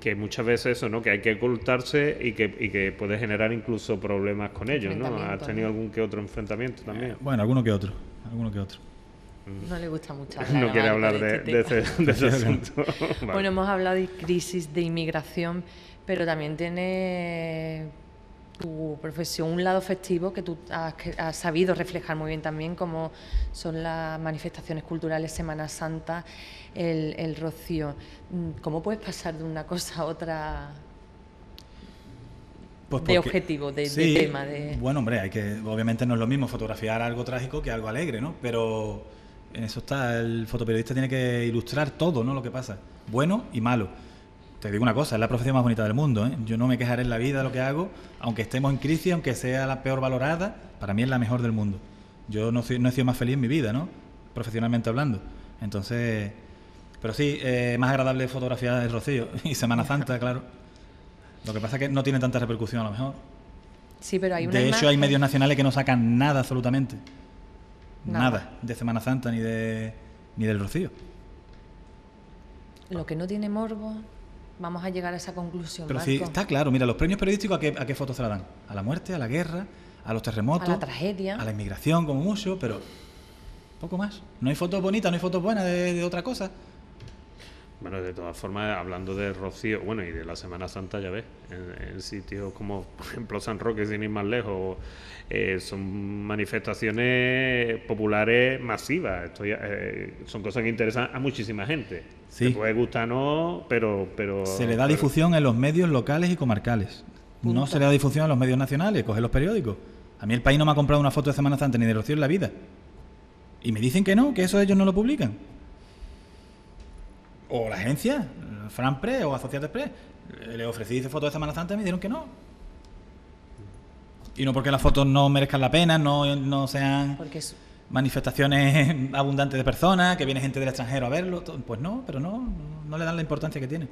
que muchas veces eso, ¿no? Que hay que ocultarse y que, puede generar incluso problemas con ellos, ¿no? ¿Has tenido algún que otro enfrentamiento eh, también? bueno, alguno que otro, que otro. No le gusta mucho hablar. No quiere hablar de, este ese, asunto. Bueno, hemos hablado de crisis de inmigración, pero también tiene tu profesión un lado festivo que tú has, sabido reflejar muy bien también, como son las manifestaciones culturales, Semana Santa, el, el rocío. Mm, ¿Cómo puedes pasar de una cosa a otra pues de objetivo, de, tema. De... Bueno, hombre, hay que, obviamente no es lo mismo fotografiar algo trágico que algo alegre, ¿no? Pero en eso está, el fotoperiodista tiene que ilustrar todo, ¿no? Lo que pasa, bueno y malo te digo una cosa, es la profesión más bonita del mundo. ¿eh? Yo no me quejaré en la vida de lo que hago, aunque estemos en crisis, aunque sea la peor valorada, para mí es la mejor del mundo. Yo no, no he sido más feliz en mi vida, ¿no? Profesionalmente hablando. Entonces, pero sí, eh, más agradable fotografía el Rocío y Semana Santa, claro. Lo que pasa es que no tiene tanta repercusión a lo mejor. Sí, pero hay De hecho, hay medios nacionales que no sacan nada absolutamente. Nada. nada de Semana Santa ni de ni del Rocío. Lo que no tiene morbo vamos a llegar a esa conclusión. Pero sí, está claro, mira, los premios periodísticos a qué, a qué fotos se la dan. A la muerte, a la guerra, a los terremotos. A la tragedia. A la inmigración, como mucho, pero poco más. No hay fotos bonitas, no hay fotos buenas de otra cosa. Bueno, de todas formas, hablando de Rocío, bueno, y de la Semana Santa, ya ves, en, sitios como, por ejemplo, San Roque, sin ir más lejos, eh, son manifestaciones populares masivas. Eh, son cosas que interesan a muchísima gente. Sí. puede gustar, no, pero, pero. Se le da difusión en los medios locales y comarcales. No se le da difusión a los medios nacionales, coge los periódicos. A mí el país no me ha comprado una foto de Semana Santa ni de Rocío en la vida. Y me dicen que no, que eso ellos no lo publican o la agencia, Franpre o de Pre, le ofrecí fotos de Semana Santa y me dijeron que no. Y no porque las fotos no merezcan la pena, no, sean manifestaciones abundantes de personas, que viene gente del extranjero a verlo. Pues no, pero no, no le dan la importancia que tiene.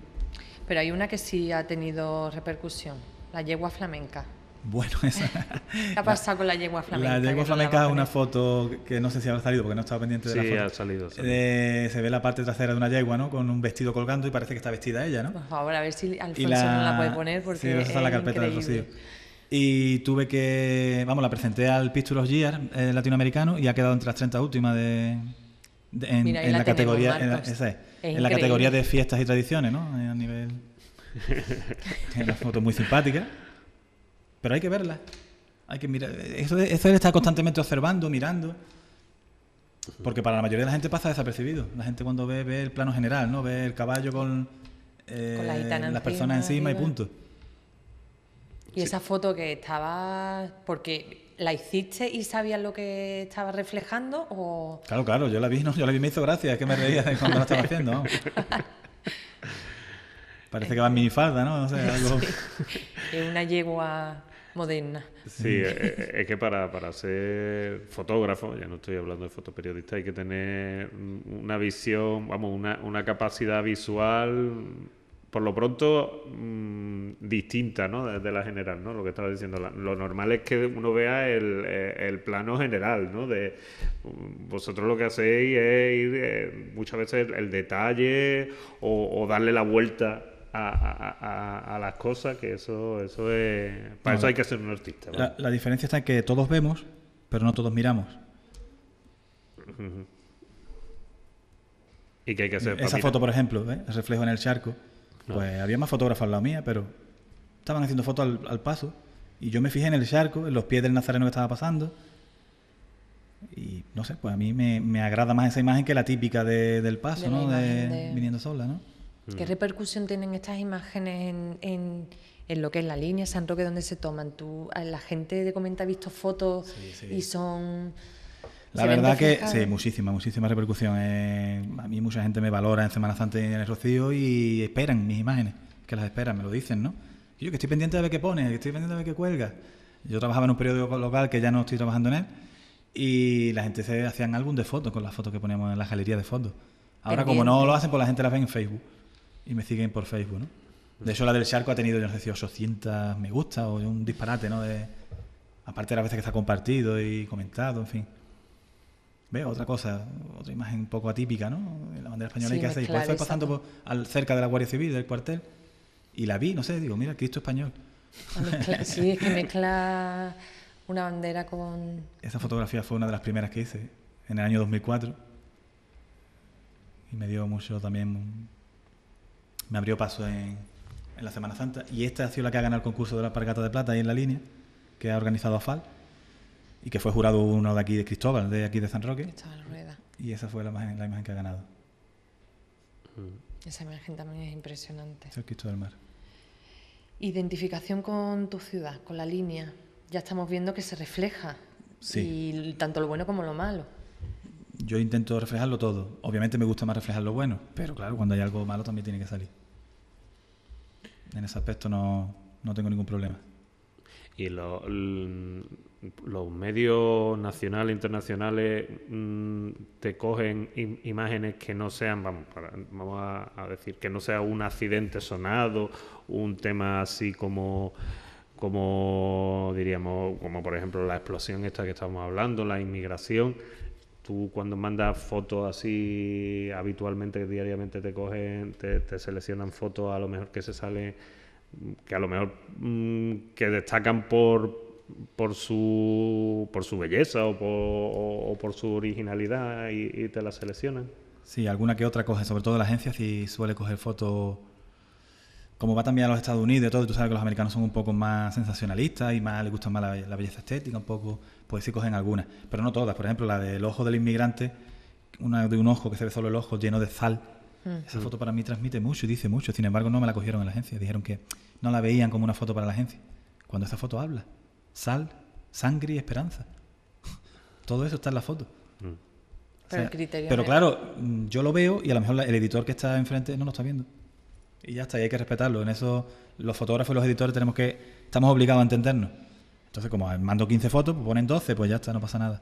Pero hay una que sí ha tenido repercusión, la yegua flamenca. Bueno, esa... ¿Qué ha pasado con la yegua flamenca? La yegua flamenca es una foto que no sé si ha salido porque no estaba pendiente de la foto. Sí, ha salido. Eh, se ve la parte trasera de una yegua, ¿no? Con un vestido colgando y parece que está vestida ella, ¿no? Por favor, a ver si Alfonso la... no la puede poner porque sí, es la carpeta del Rocío. Y tuve que... Vamos, la presenté al Pistulos Gear eh, latinoamericano y ha quedado entre las 30 últimas de... en, la, categoría en esa es, en la categoría de fiestas y tradiciones, ¿no? Eh, a nivel... una foto muy simpática. Pero hay que verla, Hay que mirar. Eso, eso estar está constantemente observando, mirando. Porque para la mayoría de la gente pasa desapercibido. La gente cuando ve, ve el plano general, ¿no? Ve el caballo con, eh, las personas encima, y punto. Y esa foto que estaba. Porque la hiciste y sabías lo que estaba reflejando o. Claro, claro, yo la vi, no, yo la vi me hizo gracia, es que me reía de cuando la estaba haciendo. Parece que va en minifalda, ¿no? no algo... Una yegua moderna. Sí, eh, eh, es que para, ser fotógrafo, ya no estoy hablando de fotoperiodista, hay que tener una visión, vamos, una, una capacidad visual por lo pronto mm, distinta ¿no? Desde la general, ¿no? lo que estaba diciendo. lo normal es que uno vea el, eh, plano general, ¿no? de mm, vosotros lo que hacéis es ir muchas veces el, detalle o, darle la vuelta a, las cosas, que eso, es. Para eso hay que ser un artista. La, diferencia está en que todos vemos, pero no todos miramos. ¿Y qué hay que hacer? Esa foto, por ejemplo, ¿eh? el reflejo en el charco. Pues había más fotógrafos al lado mía, pero estaban haciendo fotos al, paso. Y yo me fijé en el charco, en los pies del nazareno que estaba pasando. Y no sé, pues a mí me, agrada más esa imagen que la típica del paso, ¿no? de, viniendo sola, ¿no? ¿Qué mm. repercusión tienen estas imágenes en, lo que es la línea San Roque donde se toman? Tú, la gente de comenta ha visto fotos y son... La verdad que sí, muchísima, muchísima repercusión. Eh, a mí mucha gente me valora en Semana Santa y en el Rocío y esperan mis imágenes, que las esperan, me lo dicen, ¿no? yo que estoy pendiente de ver qué pone, que estoy pendiente de ver qué cuelga. Yo trabajaba en un periódico local que ya no estoy trabajando en él y la gente se hacían álbum de fotos con las fotos que poníamos en la galería de fotos. Ahora como no lo hacen, pues la gente las ve en Facebook y me siguen por Facebook, ¿no? De hecho, la del Charco ha tenido, yo no sé si 800 me gusta o un disparate, ¿no? aparte de las veces que está compartido y comentado, en fin. Veo otra cosa, otra imagen un poco atípica, ¿no? La bandera española y qué hace. Y estoy pasando al, cerca de la Guardia Civil, del cuartel, y la vi, no sé, digo, mira, Cristo español. sí, es que mezcla una bandera con... Esa fotografía fue una de las primeras que hice, en el año 2004. Y me dio mucho también me abrió paso en, la Semana Santa y esta ha sido la que ha ganado el concurso de la Pargata de plata ahí en la línea, que ha organizado AFAL y que fue jurado uno de aquí de Cristóbal, de aquí de San Roque. Y esa fue la imagen, la imagen que ha ganado. Mm. Esa imagen también es impresionante. el del Mar. Identificación con tu ciudad, con la línea. Ya estamos viendo que se refleja. tanto lo bueno como lo malo yo intento reflejarlo todo. Obviamente me gusta más reflejar lo bueno, pero claro, cuando hay algo malo también tiene que salir. En ese aspecto no, tengo ningún problema. ¿Y los, medios nacionales, internacionales, mm, te cogen imágenes que no sean, vamos, vamos a, decir, que no sea un accidente sonado, un tema así como, como diríamos, como por ejemplo la explosión esta que estamos hablando, la inmigración? tú cuando mandas fotos así habitualmente, diariamente te cogen, te, seleccionan fotos a lo mejor que se sale, que a lo mejor mm, que destacan por por su por su belleza o por, su originalidad y, te las seleccionan. Sí, alguna que otra coge, sobre todo la agencia si suele coger fotos como va también a los Estados Unidos y todo, tú sabes que los americanos son un poco más sensacionalistas y más les gusta más la, belleza estética, un poco, pues sí cogen algunas, pero no todas. Por ejemplo, la del ojo del inmigrante, una de un ojo que se ve solo el ojo lleno de sal. Mm. Esa foto para mí transmite mucho y dice mucho. Sin embargo, no me la cogieron en la agencia. Dijeron que no la veían como una foto para la agencia. Cuando esa foto habla, sal, sangre y esperanza. Todo eso está en la foto. Mm. pero claro, mm, yo lo veo y a lo mejor el editor que está enfrente no lo está viendo. Y ya está, y hay que respetarlo. En eso los fotógrafos y los editores tenemos que, estamos obligados a entendernos. Entonces, como mando 15 fotos, pues ponen 12, pues ya está, no pasa nada.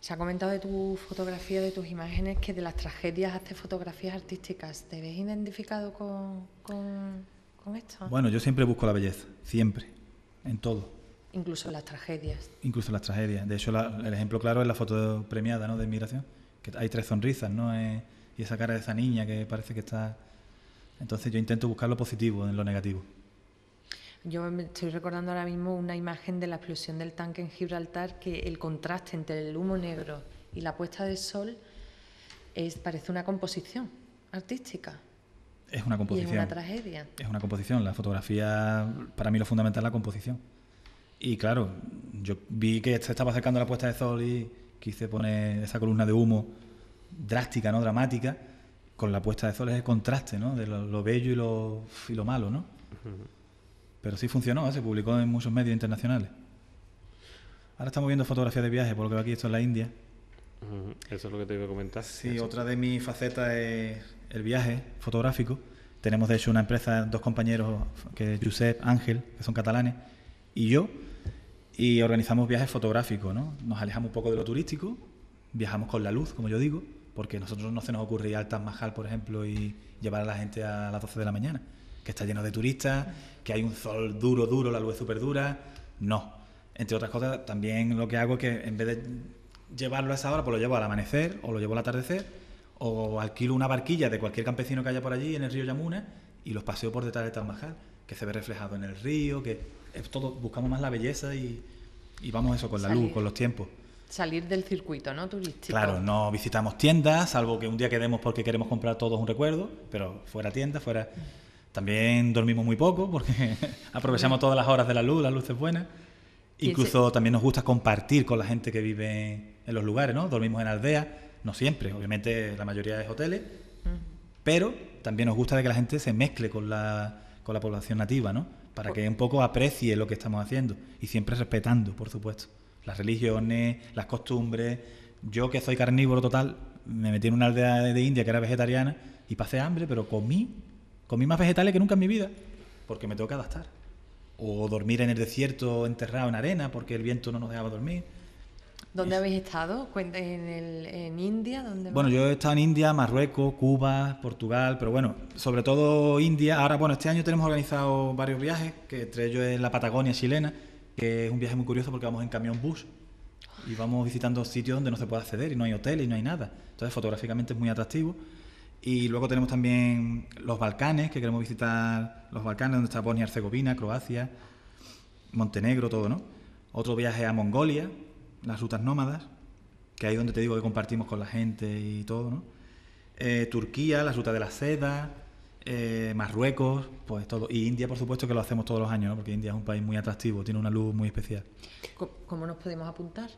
Se ha comentado de tu fotografía, de tus imágenes, que de las tragedias haces fotografías artísticas. ¿Te ves identificado con, con, esto? Bueno, yo siempre busco la belleza, siempre, en todo. Incluso las tragedias. Incluso las tragedias. De hecho, el ejemplo claro es la foto premiada ¿no? de Inmigración, que hay tres sonrisas, ¿no? Eh, y esa cara de esa niña que parece que está entonces yo intento buscar lo positivo en lo negativo. Yo estoy recordando ahora mismo una imagen de la explosión del tanque en Gibraltar, que el contraste entre el humo negro y la puesta de sol es, parece una composición artística. Es una composición. es una tragedia. Es una composición. La fotografía, para mí lo fundamental es la composición. Y claro, yo vi que se estaba acercando la puesta de sol y quise poner esa columna de humo drástica, ¿no? Dramática con la puesta de sol es el contraste, ¿no? De lo, bello y lo, y lo malo, ¿no? Pero sí funcionó, ¿eh? se publicó en muchos medios internacionales. Ahora estamos viendo fotografías de viaje, porque aquí, esto es la India. Eso es lo que te iba a comentar. Sí, otra de mis facetas es el viaje fotográfico. Tenemos, de hecho, una empresa, dos compañeros, que es Josep Ángel, que son catalanes, y yo, y organizamos viajes fotográficos, ¿no? Nos alejamos un poco de lo turístico, viajamos con la luz, como yo digo, porque nosotros no se nos ocurría al Taj por ejemplo, y llevar a la gente a las 12 de la mañana, que está lleno de turistas, que hay un sol duro, duro, la luz es súper dura. No. Entre otras cosas, también lo que hago es que en vez de llevarlo a esa hora, pues lo llevo al amanecer o lo llevo al atardecer, o alquilo una barquilla de cualquier campesino que haya por allí en el río Yamuna y los paseo por detrás de Taj Mahal, que se ve reflejado en el río, que es todo, buscamos más la belleza y, y vamos eso, con la luz, con los tiempos salir del circuito ¿no? turístico. Claro, no visitamos tiendas, salvo que un día quedemos porque queremos comprar todos un recuerdo, pero fuera tienda, fuera... También dormimos muy poco porque aprovechamos todas las horas de la luz, la luz es buena. Incluso también nos gusta compartir con la gente que vive en los lugares, ¿no? Dormimos en aldeas, no siempre, obviamente la mayoría es hoteles, pero también nos gusta que la gente se mezcle con la, con la población nativa, ¿no? Para que un poco aprecie lo que estamos haciendo y siempre respetando, por supuesto las religiones, las costumbres. Yo que soy carnívoro total, me metí en una aldea de India que era vegetariana y pasé hambre, pero comí, comí más vegetales que nunca en mi vida, porque me tengo que adaptar. O dormir en el desierto enterrado en arena porque el viento no nos dejaba dormir. ¿Dónde habéis estado? ¿En, en India? ¿Dónde bueno, yo he estado en India, Marruecos, Cuba, Portugal, pero bueno, sobre todo India. Ahora, bueno, este año tenemos organizado varios viajes, que entre ellos es la Patagonia chilena, que es un viaje muy curioso porque vamos en camión bus y vamos visitando sitios donde no se puede acceder y no hay hoteles y no hay nada. Entonces fotográficamente es muy atractivo. Y luego tenemos también los Balcanes, que queremos visitar los Balcanes, donde está Bosnia y Herzegovina, Croacia, Montenegro, todo, ¿no? Otro viaje a Mongolia, las rutas nómadas, que ahí donde te digo que compartimos con la gente y todo, ¿no? Eh, Turquía, la ruta de la seda, eh, Marruecos, pues todo. Y India, por supuesto, que lo hacemos todos los años, porque India es un país muy atractivo, tiene una luz muy especial. ¿Cómo nos podemos apuntar?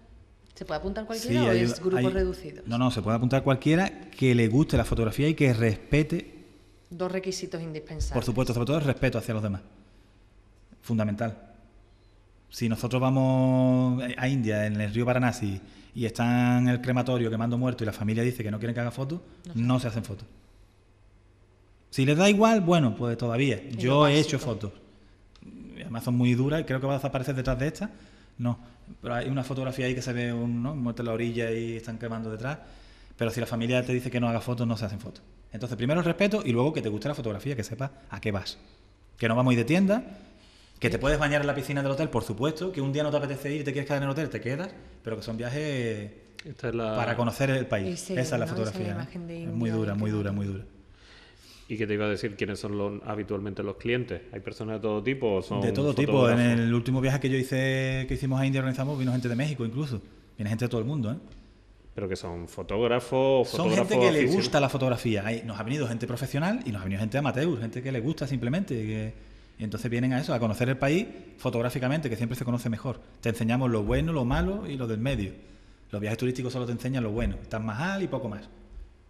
¿Se puede apuntar cualquiera o es grupo reducido? No, no, se puede apuntar cualquiera que le guste la fotografía y que respete. Dos requisitos indispensables. Por supuesto, sobre todo el respeto hacia los demás. Fundamental. Si nosotros vamos a India, en el río Varanasi, y están en el crematorio quemando muerto y la familia dice que no quieren que haga fotos, no se hacen fotos. Si les da igual, bueno, pues todavía. Yo he hecho fotos. Además son muy duras, creo que vas a aparecer detrás de esta. No, pero hay una fotografía ahí que se ve un, ¿no? en la orilla y están quemando detrás. Pero si la familia te dice que no haga fotos, no se hacen fotos. Entonces, primero el respeto y luego que te guste la fotografía, que sepas a qué vas. Que no vamos muy de tienda, que te puedes bañar en la piscina del hotel, por supuesto, que un día no te apetece ir y te quieres quedar en el hotel, te quedas, pero que son viajes para conocer el país. Esa es la fotografía. ¿eh? Es muy dura, muy dura, muy dura. ¿Y qué te iba a decir? ¿Quiénes son los, habitualmente los clientes? ¿Hay personas de todo tipo? O son de todo tipo. En el último viaje que yo hice, que hicimos a India, organizamos, vino gente de México incluso. Viene gente de todo el mundo, ¿eh? Pero que son fotógrafos, fotógrafos Son gente que le gusta la fotografía. Nos ha venido gente profesional y nos ha venido gente amateur, gente que le gusta simplemente. Y entonces vienen a eso, a conocer el país fotográficamente, que siempre se conoce mejor. Te enseñamos lo bueno, lo malo y lo del medio. Los viajes turísticos solo te enseñan lo bueno, están más al y poco más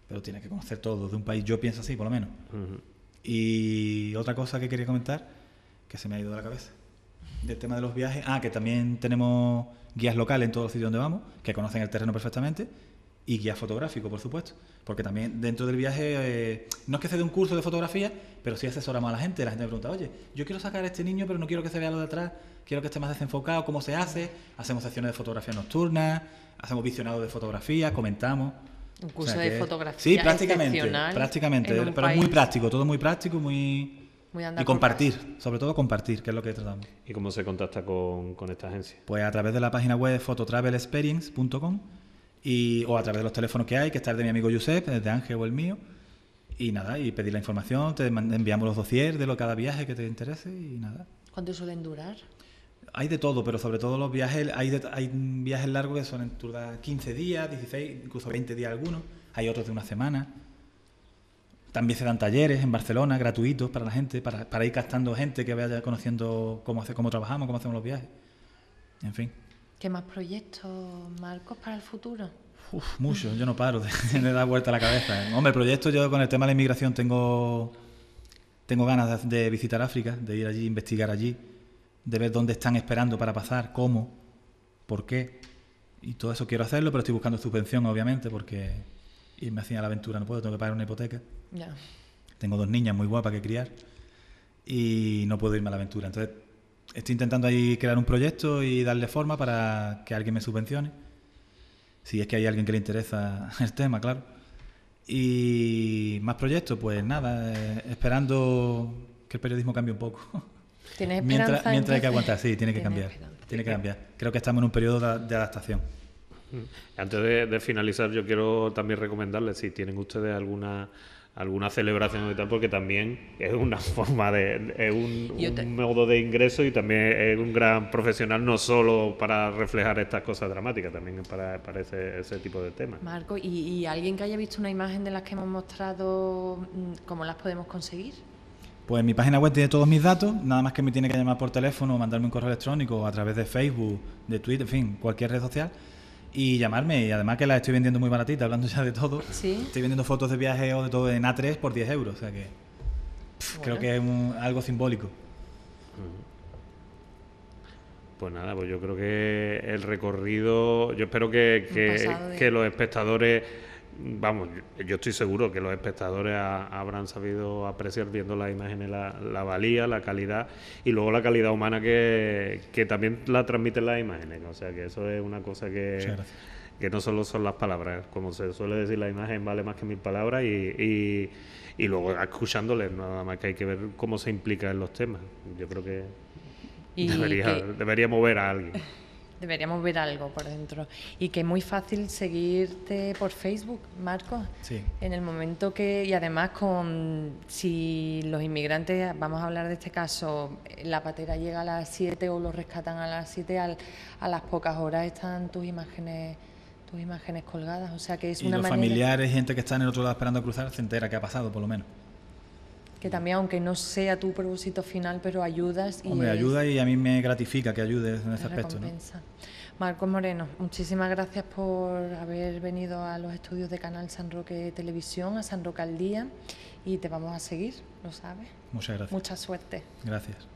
pero tiene que conocer todo de un país. Yo pienso así, por lo menos. Y otra cosa que quería comentar, que se me ha ido de la cabeza, del tema de los viajes. Ah, que también tenemos guías locales en todos los sitios donde vamos, que conocen el terreno perfectamente, y guía fotográficos, por supuesto. Porque también dentro del viaje, eh, no es que se dé un curso de fotografía, pero sí asesoramos a la gente. La gente pregunta, oye, yo quiero sacar a este niño, pero no quiero que se vea lo de atrás, quiero que esté más desenfocado, ¿cómo se hace? Hacemos sesiones de fotografía nocturna, hacemos visionado de fotografía, comentamos. Un curso de fotografía. Sí, prácticamente. prácticamente pero muy práctico, todo muy práctico, muy... y compartir, sobre todo compartir, que es lo que tratamos. ¿Y cómo se contacta con, esta agencia? Pues a través de la página web fototravelexperience.com y, o a través de los teléfonos que hay, que está el de mi amigo Josep, el de Ángel o el mío. Y nada, y pedir la información, te enviamos los dossiers de lo cada viaje que te interese y nada. ¿Cuánto suelen durar? hay de todo, pero sobre todo los viajes, hay, viajes largos que son en 15 días, 16, incluso 20 días algunos, hay otros de una semana. También se dan talleres en Barcelona gratuitos para la gente, para, ir captando gente que vaya conociendo cómo, hace, cómo trabajamos, cómo hacemos los viajes. En fin. ¿Qué más proyectos, Marcos, para el futuro? Uf, muchos, yo no paro de, da vuelta a la cabeza. Hombre, proyectos, yo con el tema de la inmigración tengo, tengo ganas de, de visitar África, de ir allí, investigar allí de ver dónde están esperando para pasar, cómo, por qué. Y todo eso quiero hacerlo, pero estoy buscando subvención, obviamente, porque irme así a la aventura no puedo, tengo que pagar una hipoteca. Tengo dos niñas muy guapas que criar y no puedo irme a la aventura. Entonces, estoy intentando ahí crear un proyecto y darle forma para que alguien me subvencione. Si es que hay alguien que le interesa el tema, claro. Y más proyectos, pues nada, eh, esperando que el periodismo cambie un poco. Mientras, hay que aguantar, sí, tiene que cambiar. Tiene que cambiar. Creo que estamos en un periodo de, adaptación. Mm. Antes de, finalizar, yo quiero también recomendarles si tienen ustedes alguna alguna celebración o tal, porque también es una forma de, es un, modo de ingreso y también es un gran profesional, no solo para reflejar estas cosas dramáticas, también para, para ese, ese, tipo de temas. Marco, ¿y alguien que haya visto una imagen de las que hemos mostrado, mm, cómo las podemos conseguir? Pues mi página web tiene todos mis datos, nada más que me tiene que llamar por teléfono, mandarme un correo electrónico a través de Facebook, de Twitter, en fin, cualquier red social y llamarme. Y además que la estoy vendiendo muy baratita, hablando ya de todo. Estoy vendiendo fotos de viaje o de todo en A3 por 10 euros, o sea que creo que es algo simbólico. Pues nada, pues yo creo que el recorrido, yo espero que los espectadores vamos, yo estoy seguro que los espectadores habrán sabido apreciar viendo las imágenes la, valía, la calidad y luego la calidad humana que, que, también la transmiten las imágenes. O sea que eso es una cosa que, que no solo son las palabras, como se suele decir, la imagen vale más que mil palabras y, y, luego escuchándoles, nada más que hay que ver cómo se implica en los temas. Yo creo que... debería mover a alguien deberíamos ver algo por dentro. Y que es muy fácil seguirte por Facebook, Marcos. En el momento que, y además con, si los inmigrantes, vamos a hablar de este caso, la patera llega a las 7 o lo rescatan a las 7, al, a las pocas horas están tus imágenes tus imágenes colgadas, o sea que es una los familiares, gente que está en el otro lado esperando cruzar, se entera que ha pasado, por lo menos que también, aunque no sea tu propósito final, pero ayudas. Y me ayuda y a mí me gratifica que ayudes en ese aspecto. ¿no? Marcos Moreno, muchísimas gracias por haber venido a los estudios de Canal San Roque Televisión, a San Roque al Día, y te vamos a seguir, lo sabes. Muchas gracias. Mucha suerte. Gracias.